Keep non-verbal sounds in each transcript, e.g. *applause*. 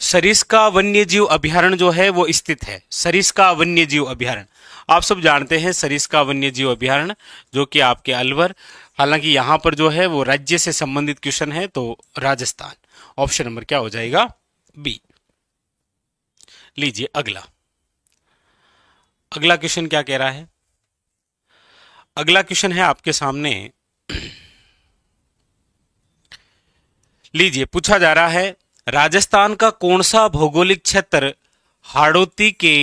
सरिस्का वन्यजीव अभ्यारण जो है वो स्थित है सरिस्का वन्यजीव अभ्यारण आप सब जानते हैं सरिस्का वन्यजीव अभ्यारण जो कि आपके अलवर हालांकि यहां पर जो है वो राज्य से संबंधित क्वेश्चन है तो राजस्थान ऑप्शन नंबर क्या हो जाएगा बी लीजिए अगला अगला क्वेश्चन क्या कह रहा है अगला क्वेश्चन है आपके सामने *clears throat* लीजिए पूछा जा रहा है राजस्थान का कौन सा भौगोलिक क्षेत्र हाड़ोती के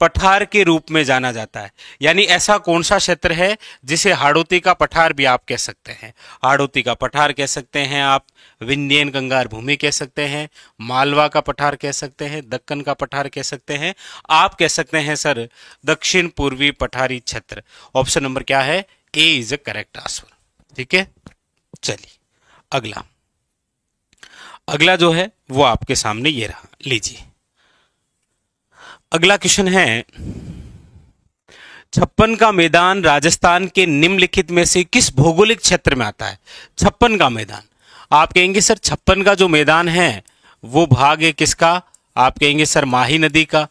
पठार के रूप में जाना जाता है यानी ऐसा कौन सा क्षेत्र है जिसे हाड़ोती का पठार भी आप कह सकते हैं हाड़ोती का पठार कह सकते हैं आप विंध्यन गंगार भूमि कह सकते हैं मालवा का पठार कह सकते हैं दक्कन का पठार कह सकते हैं आप कह सकते हैं सर दक्षिण पूर्वी पठारी क्षेत्र ऑप्शन नंबर क्या है A is a correct answer ठीक है चलिए अगला अगला जो है वो आपके सामने ये रहा लीजिए अगला क्वेश्चन है छप्पन का मैदान राजस्थान के निम्नलिखित में से किस भौगोलिक क्षेत्र में आता है छप्पन का मैदान आप कहेंगे सर छप्पन का जो मैदान है वो भाग है किसका आप कहेंगे सर माही नदी का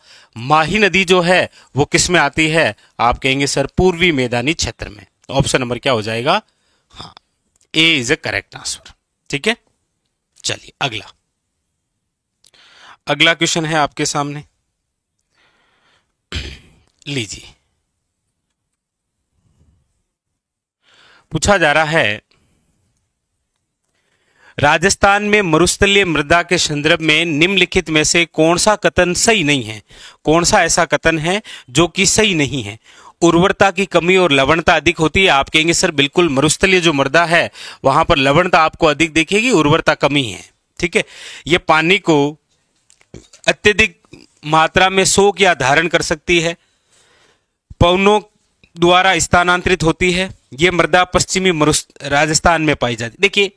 माही नदी जो है वो किस में आती है आप कहेंगे सर पूर्वी मैदानी क्षेत्र में तो ऑप्शन नंबर क्या हो जाएगा हाँ A is a correct answer ठीक है चलिए अगला अगला क्वेश्चन है आपके सामने लीजिए पूछा जा रहा है राजस्थान में मरुस्थलीय मृदा के संदर्भ में निम्नलिखित में से कौन सा कथन सही नहीं है कौन सा ऐसा कथन है जो कि सही नहीं है उर्वरता की कमी और लवणता अधिक होती है आप कहेंगे सर बिल्कुल मरुस्थलीय जो मृदा है वहां पर लवणता आपको अधिक देखेगी उर्वरता कमी है ठीक है ये पानी को अत्यधिक मात्रा में सोख या धारण कर सकती है पवनों द्वारा स्थानांतरित होती है ये मृदा पश्चिमी राजस्थान में पाई जाती देखिए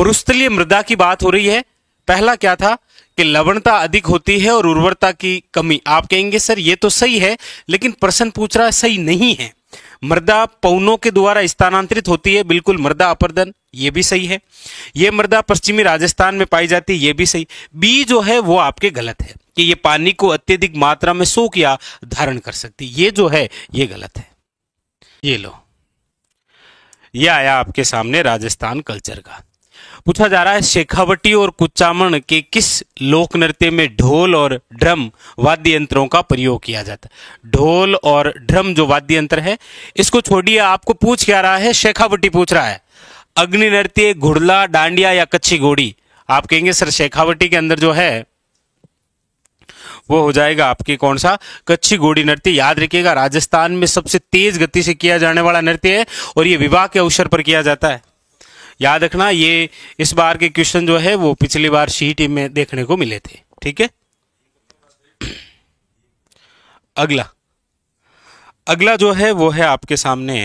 मरुस्थलीय मृदा की बात हो रही है पहला क्या था कि लवणता अधिक होती है और उर्वरता की कमी आप कहेंगे सर ये तो सही है लेकिन प्रश्न पूछ रहा सही नहीं है मृदा पवनों के द्वारा स्थानांतरित होती है बिल्कुल मृदा अपर्दन ये भी सही है ये मृदा पश्चिमी राजस्थान में पाई जाती है ये भी सही बी जो है वो आपके गलत है कि ये पानी को अत्यधिक मात्रा में सोख या धारण कर सकती ये जो है ये गलत है ये लो ये आया आपके सामने राजस्थान कल्चर का पूछा जा रहा है शेखावटी और कुचामण के किस लोक नृत्य में ढोल और ड्रम वाद्य यंत्रों का प्रयोग किया जाता है ढोल और ड्रम जो वाद्य यंत्र है इसको छोड़िए आपको पूछ क्या रहा है शेखावटी पूछ रहा है अग्नि नृत्य घुड़ला डांडिया या कच्ची घोड़ी आप कहेंगे सर शेखावटी के अंदर जो है वो हो जाएगा आपके कौन सा कच्ची घोड़ी नृत्य याद रखिएगा राजस्थान में सबसे तेज गति से किया जाने वाला नृत्य है और ये विवाह के अवसर पर किया जाता है याद रखना ये इस बार के क्वेश्चन जो है वो पिछली बार सी टीम में देखने को मिले थे ठीक है अगला अगला जो है वो है आपके सामने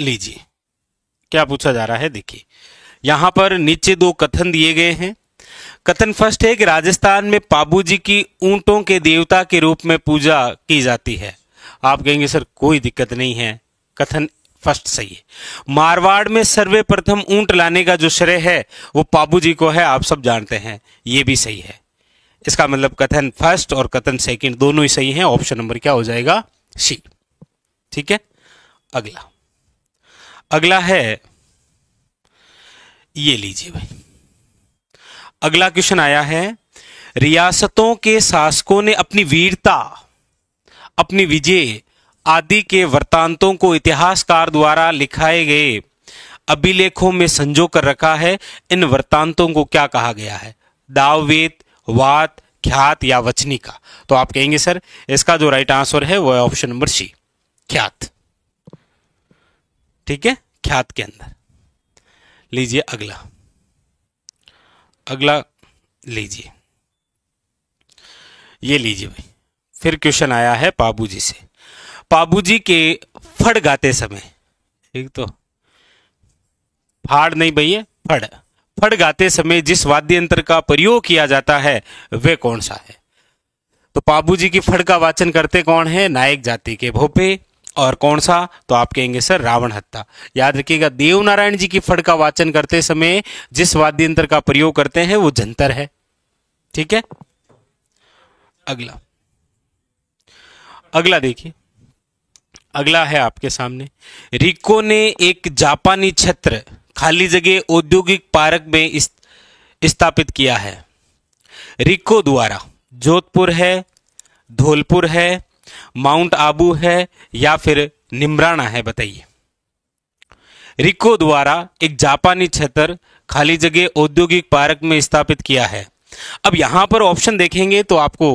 लीजिए क्या पूछा जा रहा है देखिए यहां पर नीचे दो कथन दिए गए हैं कथन फर्स्ट है कि राजस्थान में पाबू जी की ऊंटों के देवता के रूप में पूजा की जाती है आप कहेंगे सर कोई दिक्कत नहीं है कथन फर्स्ट सही है मारवाड़ में सर्वे प्रथम ऊंट लाने का जो श्रेय है वो पाबू जी को है आप सब जानते हैं ये भी सही है इसका मतलब कथन फर्स्ट और कथन सेकंड दोनों ही सही हैं ऑप्शन नंबर क्या हो जाएगा सी ठीक है अगला अगला है ये लीजिए भाई अगला क्वेश्चन आया है रियासतों के शासकों ने अपनी वीरता अपनी विजय आदि के वर्तांतों को इतिहासकार द्वारा लिखाए गए अभिलेखों में संजो कर रखा है इन वर्तांतों को क्या कहा गया है दाववेद वात ख्यात या वचनिका तो आप कहेंगे सर इसका जो राइट आंसर है वह ऑप्शन नंबर सी ख्यात ठीक है ख्यात के अंदर लीजिए अगला अगला लीजिए ये लीजिए भाई फिर क्वेश्चन आया है जी से बाबूजी के फड़ गाते समय ठीक तो फाड़ नहीं भैया फड़ फड़ गाते समय जिस वाद्य यंत्र का प्रयोग किया जाता है वे कौन सा है तो बाबू जी की फड़ का वाचन करते कौन है नायक जाति के भोपे और कौन सा तो आप कहेंगे सर रावण हत्ता याद रखिएगा देव नारायण जी की फड़ का वाचन करते समय जिस वाद्य यंत्र का प्रयोग करते हैं वो जंतर है ठीक है अगला अगला देखिए अगला है आपके सामने रिको ने एक जापानी छत्र खाली जगह औद्योगिक पार्क में स्थापित किया है रिको द्वारा जोधपुर है धौलपुर है माउंट आबू है या फिर निम्राणा है बताइए रिको द्वारा एक जापानी क्षेत्र खाली जगह औद्योगिक पार्क में स्थापित किया है अब यहां पर ऑप्शन देखेंगे तो आपको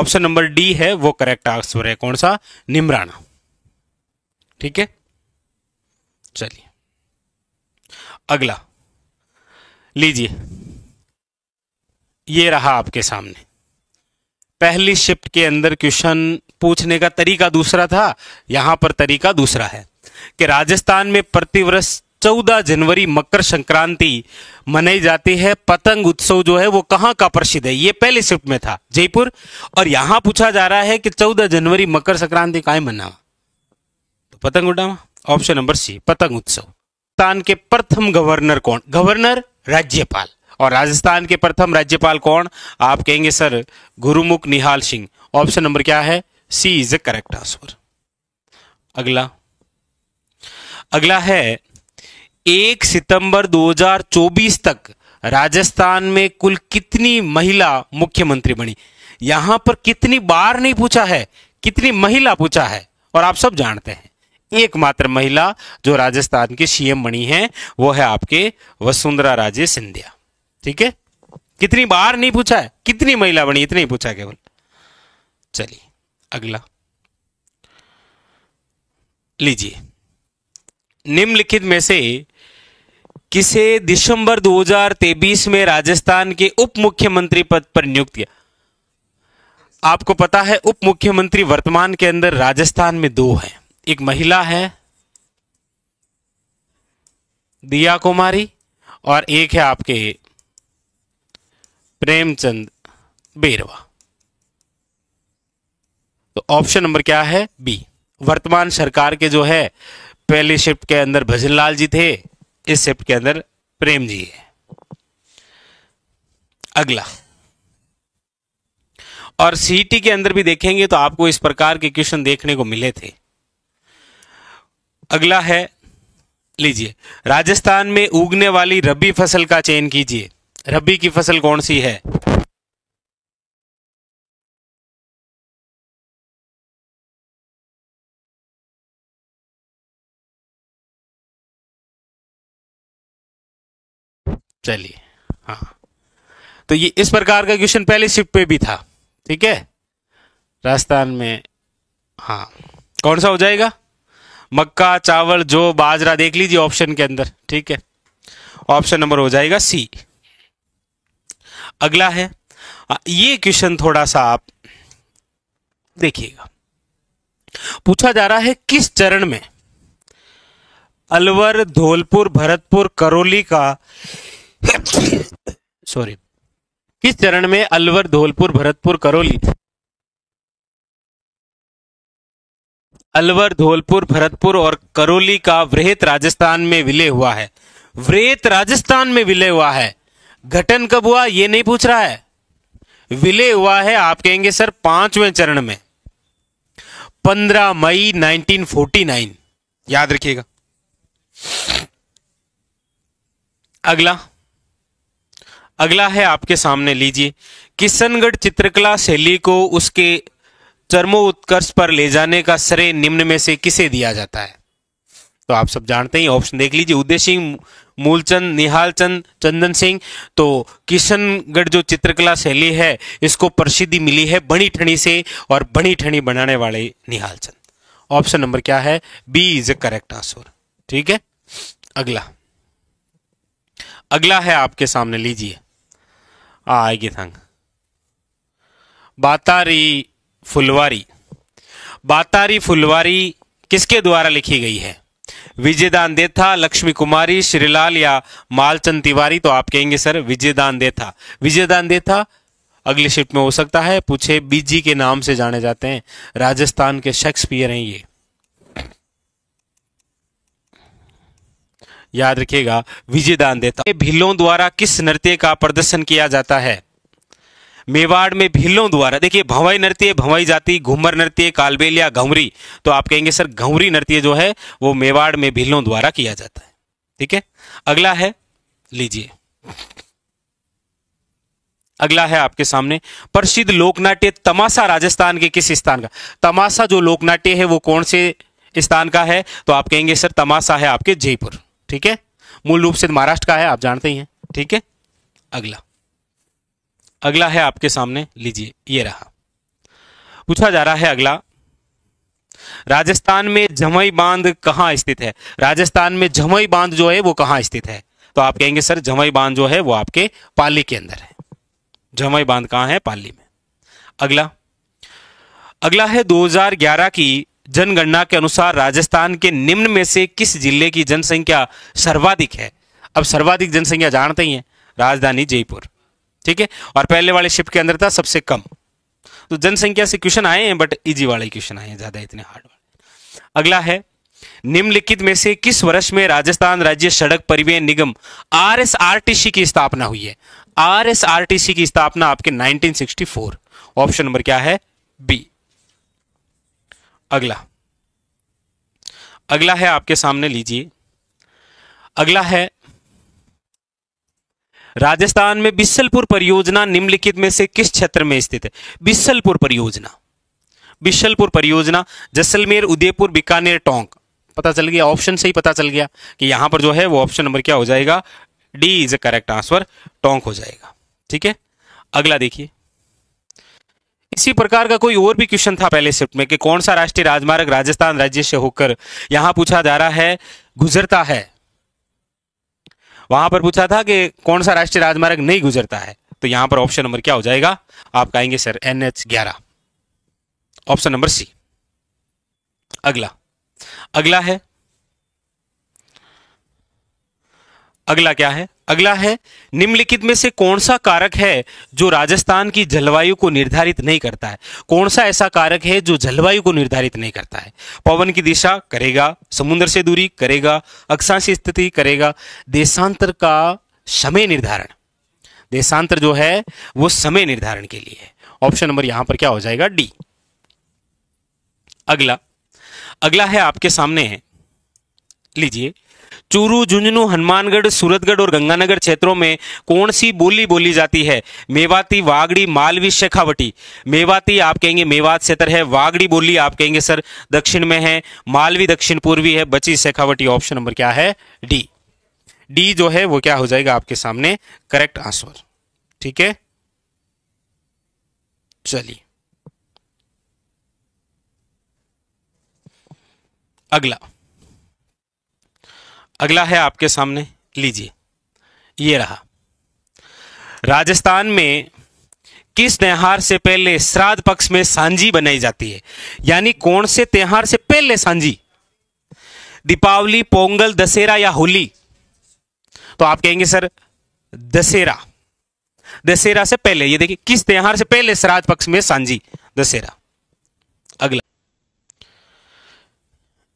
ऑप्शन नंबर डी है वो करेक्ट आंसर है कौन सा निम्राणा ठीक है चलिए अगला लीजिए ये रहा आपके सामने पहली शिफ्ट के अंदर क्वेश्चन पूछने का तरीका दूसरा था यहां पर तरीका दूसरा है कि राजस्थान में प्रतिवर्ष 14 जनवरी मकर संक्रांति मनाई जाती है पतंग उत्सव जो है वो कहां का प्रसिद्ध है ये पहले शिफ्ट में था जयपुर और यहां पूछा जा रहा है कि 14 जनवरी मकर संक्रांति काय मनावा पतंग उड़ावा ऑप्शन नंबर सी पतंग उत्सव राजस्थान के प्रथम गवर्नर कौन गवर्नर राज्यपाल और राजस्थान के प्रथम राज्यपाल कौन आप कहेंगे सर गुरुमुख निहाल सिंह ऑप्शन नंबर क्या है C is the correct answer अगला अगला है एक सितंबर 2024 तक राजस्थान में कुल कितनी महिला मुख्यमंत्री बनी यहां पर कितनी बार नहीं पूछा है कितनी महिला पूछा है और आप सब जानते हैं एकमात्र महिला जो राजस्थान की सीएम बनी है वो है आपके वसुंधरा राजे सिंधिया ठीक है कितनी बार नहीं पूछा है कितनी महिला बनी इतना ही पूछा केवल चलिए अगला लीजिए निम्नलिखित में से किसे दिसंबर 2023 में राजस्थान के उप मुख्यमंत्री पद पर नियुक्त किया आपको पता है उप मुख्यमंत्री वर्तमान के अंदर राजस्थान में दो हैं एक महिला है दिया कुमारी और एक है आपके प्रेमचंद बेरवा तो ऑप्शन नंबर क्या है बी वर्तमान सरकार के जो है पहली शिफ्ट के अंदर भजन जी थे इस शिफ्ट के अंदर प्रेम जी है अगला और सीटी के अंदर भी देखेंगे तो आपको इस प्रकार के क्वेश्चन देखने को मिले थे अगला है लीजिए राजस्थान में उगने वाली रबी फसल का चयन कीजिए रबी की फसल कौन सी है चलिए हाँ तो ये इस प्रकार का क्वेश्चन पहले शिफ्ट पे भी था ठीक है राजस्थान में हाँ कौन सा हो जाएगा मक्का चावल जो बाजरा देख लीजिए ऑप्शन के अंदर ठीक है ऑप्शन नंबर हो जाएगा सी अगला है ये क्वेश्चन थोड़ा सा आप देखिएगा पूछा जा रहा है किस चरण में अलवर धौलपुर भरतपुर करौली का सॉरी *coughs* किस चरण में अलवर धौलपुर भरतपुर करौली अलवर धौलपुर भरतपुर और करौली का वृहत राजस्थान में विलय हुआ है वृहत राजस्थान में विलय हुआ है घटन कब हुआ ये नहीं पूछ रहा है विलय हुआ है आप कहेंगे सर पांचवें चरण में 15 मई 1949 याद रखिएगा अगला अगला है आपके सामने लीजिए किशनगढ़ चित्रकला शैली को उसके चर्मो उत्कर्ष पर ले जाने का श्रेय निम्न में से किसे दिया जाता है तो आप सब जानते हैं ऑप्शन देख लीजिए उदय सिंह मूलचंद निहालचंद चंदन सिंह तो किशनगढ़ जो चित्रकला शैली है इसको प्रसिद्धि मिली है बनी ठणी से और बनी ठणी बनाने वाले निहालचंद ऑप्शन नंबर क्या है B is a correct answer ठीक है अगला अगला है आपके सामने लीजिए आएगी थंग बातारी फुलवारी बातारी फुलवारी किसके द्वारा लिखी गई है विजयदान देथा लक्ष्मी कुमारी श्रीलाल या मालचंद तिवारी तो आप कहेंगे सर विजयदान देथा विजयदान देथा अगले शिफ्ट में हो सकता है पूछे बीजी के नाम से जाने जाते हैं राजस्थान के शेक्सपियर हैं ये याद रखिएगा विजयदान देता भिलों द्वारा किस नृत्य का प्रदर्शन किया जाता है मेवाड़ में भिल्लों द्वारा देखिए भवाई नृत्य भवाई जाति घूमर नृत्य कालबेल या घंवरी तो आप कहेंगे सर घुमरी नृत्य जो है वो मेवाड़ में भिल्लों द्वारा किया जाता है ठीक है अगला है लीजिए अगला है आपके सामने प्रसिद्ध लोकनाट्य तमाशा राजस्थान के किस स्थान का तमाशा जो लोकनाट्य है वो कौन से स्थान का है तो आप कहेंगे सर तमाशा है आपके जयपुर ठीक है मूल रूप से महाराष्ट्र का है आप जानते ही हैं ठीक है अगला अगला है आपके सामने लीजिए ये रहा पूछा जा रहा है अगला राजस्थान में जमई बांध कहां स्थित है राजस्थान में जमई बांध जो है वो कहां स्थित है तो आप कहेंगे सर जमई बांध जो है वो आपके पाली के अंदर है जमई बांध कहां है पाली में अगला अगला है 2011 की जनगणना के अनुसार राजस्थान के निम्न में से किस जिले की जनसंख्या सर्वाधिक है अब सर्वाधिक जनसंख्या जानते ही है राजधानी जयपुर ठीक है और पहले वाले शिप के अंदर था सबसे कम तो जनसंख्या से क्वेश्चन आए हैं बट इजी वाले क्वेश्चन आए हैं ज्यादा इतने हार्ड वाले अगला है निम्नलिखित में से किस वर्ष में राजस्थान राज्य सड़क परिवहन निगम आरएसआरटीसी की स्थापना हुई है आरएसआरटीसी की स्थापना आपके 1964 ऑप्शन नंबर क्या है बी अगला अगला है आपके सामने लीजिए अगला है राजस्थान में बिस्सलपुर परियोजना निम्नलिखित में से किस क्षेत्र में स्थित है बिस्सलपुर परियोजना बिस्सलपुर परियोजना जैसलमेर उदयपुर बीकानेर टोंक पता चल गया ऑप्शन से ही पता चल गया कि यहां पर जो है वो ऑप्शन नंबर क्या हो जाएगा D is a correct answer Tonk हो जाएगा ठीक है अगला देखिए इसी प्रकार का कोई और भी क्वेश्चन था पहले शिफ्ट में कि कौन सा राष्ट्रीय राजमार्ग राजस्थान राज्य से होकर यहां पूछा जा रहा है गुजरता है वहां पर पूछा था कि कौन सा राष्ट्रीय राजमार्ग नहीं गुजरता है तो यहां पर ऑप्शन नंबर क्या हो जाएगा आप कहेंगे सर एन एच ग्यारह ऑप्शन नंबर सी अगला अगला है अगला क्या है अगला है निम्नलिखित में से कौन सा कारक है जो राजस्थान की जलवायु को निर्धारित नहीं करता है कौन सा ऐसा कारक है जो जलवायु को निर्धारित नहीं करता है पवन की दिशा करेगा समुद्र से दूरी करेगा अक्षांश स्थिति करेगा देशांतर का समय निर्धारण देशांतर जो है वो समय निर्धारण के लिए है ऑप्शन नंबर यहां पर क्या हो जाएगा डी अगला अगला है आपके सामने लीजिए चूरू झुंझुनू हनुमानगढ़ सूरतगढ़ और गंगानगर क्षेत्रों में कौन सी बोली बोली जाती है मेवाती वागड़ी मालवी शेखावटी मेवाती आप कहेंगे मेवात क्षेत्र है वागड़ी बोली आप कहेंगे सर दक्षिण में है मालवी दक्षिण पूर्वी है बची शेखावटी ऑप्शन नंबर क्या है डी डी जो है वो क्या हो जाएगा आपके सामने करेक्ट आंसर ठीक है चलिए अगला अगला है आपके सामने लीजिए ये रहा राजस्थान में किस त्यौहार से पहले श्राद्ध पक्ष में सांझी बनाई जाती है यानी कौन से त्यौहार से पहले सांझी दीपावली पोंगल दशहरा या होली तो आप कहेंगे सर दशहरा दशहरा से पहले ये देखिए किस त्यौहार से पहले श्राद्ध पक्ष में सांझी दशहरा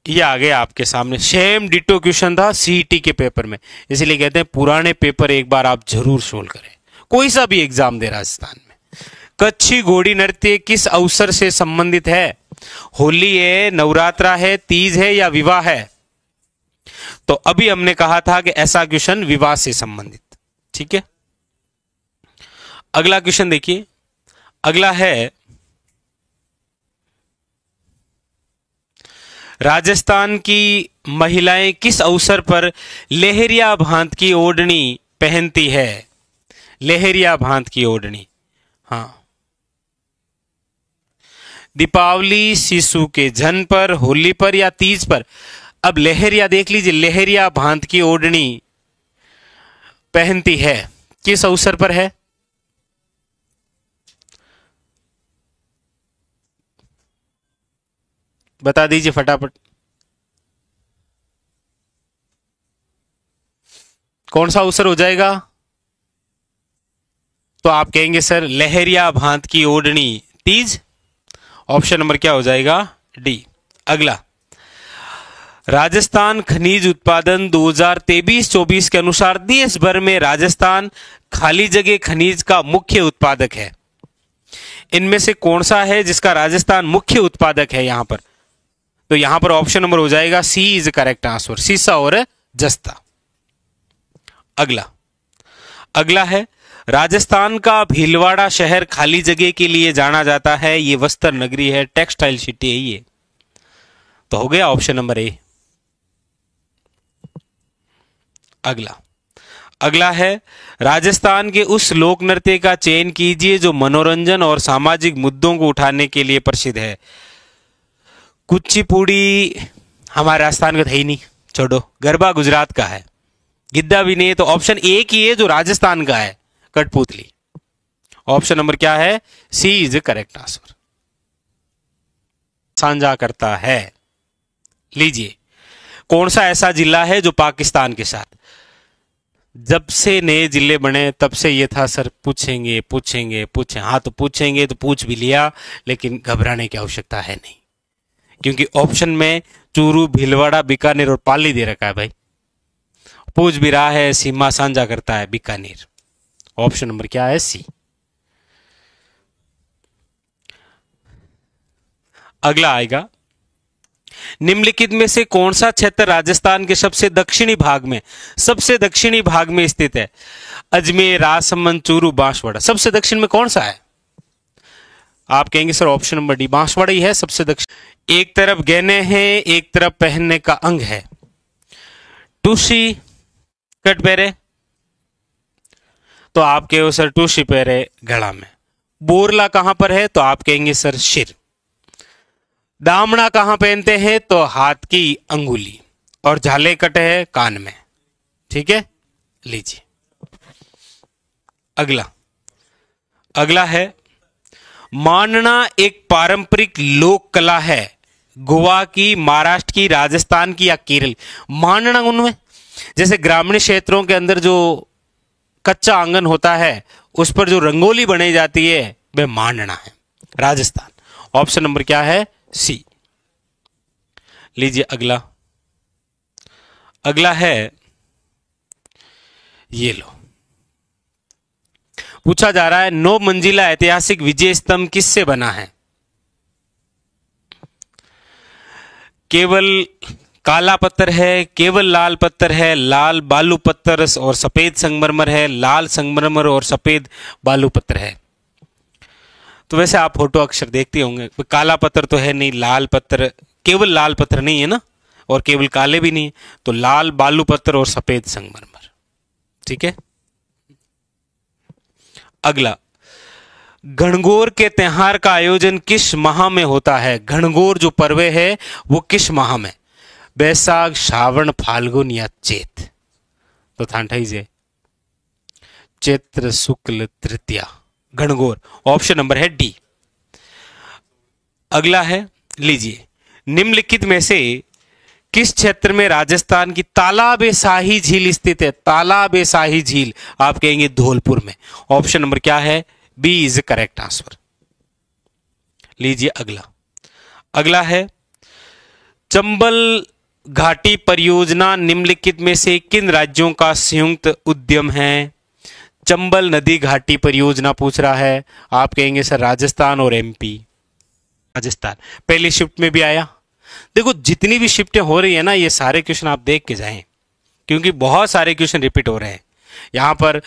ये आ गया आपके सामने सेम डिटो क्वेश्चन था सीटी e के पेपर में इसलिए कहते हैं पुराने पेपर एक बार आप जरूर सोल्व करें कोई सा भी एग्जाम दे राजस्थान में कच्छी घोड़ी नृत्य किस अवसर से संबंधित है होली है नवरात्रा है तीज है या विवाह है तो अभी हमने कहा था कि ऐसा क्वेश्चन विवाह से संबंधित ठीक है अगला क्वेश्चन देखिए अगला है राजस्थान की महिलाएं किस अवसर पर लेहरिया भांत की ओढ़नी पहनती है लेहरिया भांत की ओढ़नी हाँ दीपावली शिशु के जन पर होली पर या तीज पर अब लहरिया देख लीजिए लहरिया भांत की ओढ़नी पहनती है किस अवसर पर है बता दीजिए फटाफट कौन सा अवसर हो जाएगा तो आप कहेंगे सर लहरिया भांत की ओढ़नी तीज ऑप्शन नंबर क्या हो जाएगा डी अगला राजस्थान खनिज उत्पादन 2023-24 के अनुसार देश भर में राजस्थान खाली जगह खनिज का मुख्य उत्पादक है इनमें से कौन सा है जिसका राजस्थान मुख्य उत्पादक है यहां पर तो यहां पर ऑप्शन नंबर हो जाएगा सी इज करेक्ट आंसर सीसा और जस्ता अगला अगला है राजस्थान का भीलवाड़ा शहर खाली जगह के लिए जाना जाता है ये वस्त्र नगरी है टेक्सटाइल सिटी है ये तो हो गया ऑप्शन नंबर ए अगला अगला है राजस्थान के उस लोक नृत्य का चयन कीजिए जो मनोरंजन और सामाजिक मुद्दों को उठाने के लिए प्रसिद्ध है कुचिपुड़ी हमारे राजस्थान का है ही नहीं छोड़ो गरबा गुजरात का है गिद्दा भी नहीं है तो ऑप्शन एक ही है जो राजस्थान का है कठपुतली ऑप्शन नंबर क्या है सी इज करेक्ट आंसर साझा करता है लीजिए कौन सा ऐसा जिला है जो पाकिस्तान के साथ जब से नए जिले बने तब से ये था सर पूछेंगे पूछेंगे पूछे हाँ तो पूछेंगे तो पूछ भी लिया लेकिन घबराने की आवश्यकता है नहीं क्योंकि ऑप्शन में चूरू भीलवाड़ा बीकानेर और पाली दे रखा है भाई पूछ भी रहा है सीमा साझा करता है बीकानेर ऑप्शन नंबर क्या है सी अगला आएगा निम्नलिखित में से कौन सा क्षेत्र राजस्थान के सबसे दक्षिणी भाग में सबसे दक्षिणी भाग में स्थित है अजमेर राजसमंद चूरू बांसवाड़ा सबसे दक्षिण में कौन सा है आप कहेंगे sir option number D Banswara ही है सबसे दक्षिण एक तरफ गहने हैं एक तरफ पहनने का अंग है टूसी कट पेरे तो आप कहो सर टूसी पहरे घड़ा में बोरला कहां पर है तो आप कहेंगे सर शिर दामना कहां पहनते हैं तो हाथ की अंगुली और झाले कटे है कान में ठीक है लीजिए अगला अगला है मानना एक पारंपरिक लोक कला है गोवा की महाराष्ट्र की राजस्थान की या केरल मानना उनमें जैसे ग्रामीण क्षेत्रों के अंदर जो कच्चा आंगन होता है उस पर जो रंगोली बनाई जाती है वह मानना है राजस्थान ऑप्शन नंबर क्या है सी लीजिए अगला अगला है ये लो पूछा जा रहा है नौ मंजिला ऐतिहासिक विजय स्तंभ किससे बना है केवल काला पत्थर है केवल लाल पत्थर है लाल बालू पत्थर और सफेद संगमरमर है लाल संगमरमर और सफेद बालू पत्थर है तो वैसे आप फोटो अक्षर देखते होंगे काला पत्थर तो है नहीं लाल पत्थर केवल लाल पत्थर नहीं है ना और केवल काले भी नहीं तो लाल बालू पत्थर और सफेद संगमरमर ठीक है अगला घनघोर के त्यौहार का आयोजन किस माह में होता है घनघोर जो पर्व है वो किस माह में बैसाख श्रावण फाल्गुन या चेत तो थे चैत्र शुक्ल तृतीया घनघोर ऑप्शन नंबर है डी अगला है लीजिए निम्नलिखित में से किस क्षेत्र में राजस्थान की तालाब शाही झील स्थित है तालाब शाही झील आप कहेंगे धौलपुर में ऑप्शन नंबर क्या है बी इज करेक्ट आंसर लीजिए अगला अगला है चंबल घाटी परियोजना निम्नलिखित में से किन राज्यों का संयुक्त उद्यम है चंबल नदी घाटी परियोजना पूछ रहा है आप कहेंगे सर राजस्थान और एमपी राजस्थान पहले शिफ्ट में भी आया देखो जितनी भी शिफ्टें हो रही है ना ये सारे क्वेश्चन आप देख के जाएं क्योंकि बहुत सारे क्वेश्चन रिपीट हो रहे हैं यहां पर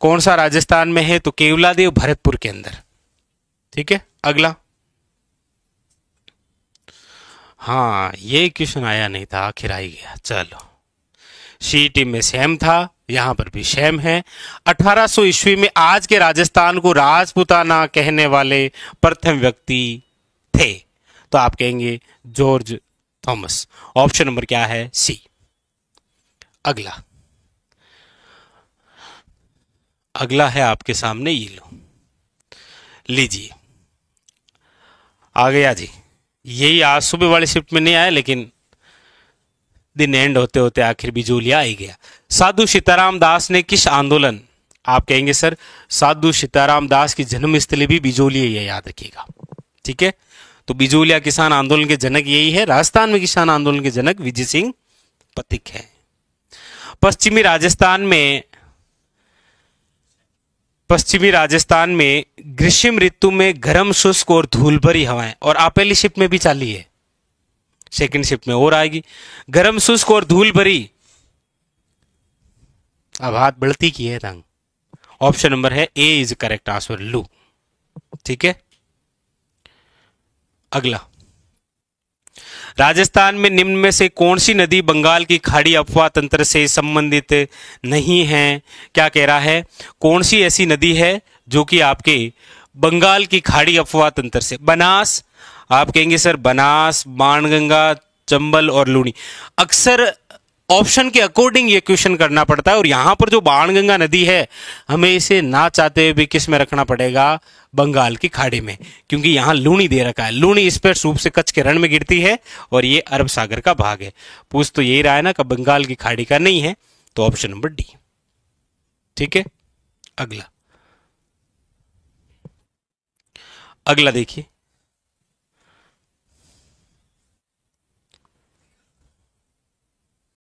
कौन सा राजस्थान में है तो केवलादेव भरतपुर के अंदर ठीक है अगला हाँ ये क्वेश्चन आया नहीं था आखिर आई गया चलो सी टीम e में सेम था यहां पर भी शैम है 1800 ईस्वी में आज के राजस्थान को राजपुताना कहने वाले प्रथम व्यक्ति थे तो आप कहेंगे जॉर्ज थॉमस ऑप्शन नंबर क्या है सी अगला अगला है आपके सामने ये लो लीजिए आ गया जी यही आज सुबह वाली शिफ्ट में नहीं आया लेकिन दिन एंड होते होते आखिर भी जूलिया आ गया साधु सीताराम दास ने किस आंदोलन आप कहेंगे सर साधु सीताराम दास की जन्मस्थली भी बिजोली है याद रखिएगा ठीक है तो बिजूलिया किसान आंदोलन के जनक यही है राजस्थान में किसान आंदोलन के जनक विजय सिंह पथिक है पश्चिमी राजस्थान में पश्चिमी राजस्थान में ग्रीष्म ऋतु में गर्म शुष्क और धूल भरी हवाएं और आपेली शिफ्ट में भी चाली है सेकेंड शिफ्ट में और आएगी गर्म शुष्क और धूल भरी अब हाथ बढ़ती की है रंग ऑप्शन नंबर है ए इज करेक्ट आंसर लू ठीक है अगला राजस्थान में निम्न में से कौन सी नदी बंगाल की खाड़ी अफवाह तंत्र से संबंधित नहीं है क्या कह रहा है कौन सी ऐसी नदी है जो कि आपके बंगाल की खाड़ी अफवाह तंत्र से बनास आप कहेंगे सर बनास बाणगंगा चंबल और लूणी अक्सर ऑप्शन के अकॉर्डिंग ये क्वेश्चन करना पड़ता है और यहां पर जो बाणगंगा नदी है हमें इसे ना चाहते हुए भी किस में रखना पड़ेगा बंगाल की खाड़ी में क्योंकि यहां लूणी दे रखा है लूणी इस पर सूप से कच्छ के रण में गिरती है और ये अरब सागर का भाग है पूछ तो यही रहा है ना कि बंगाल की खाड़ी का नहीं है तो ऑप्शन नंबर डी ठीक है अगला अगला देखिए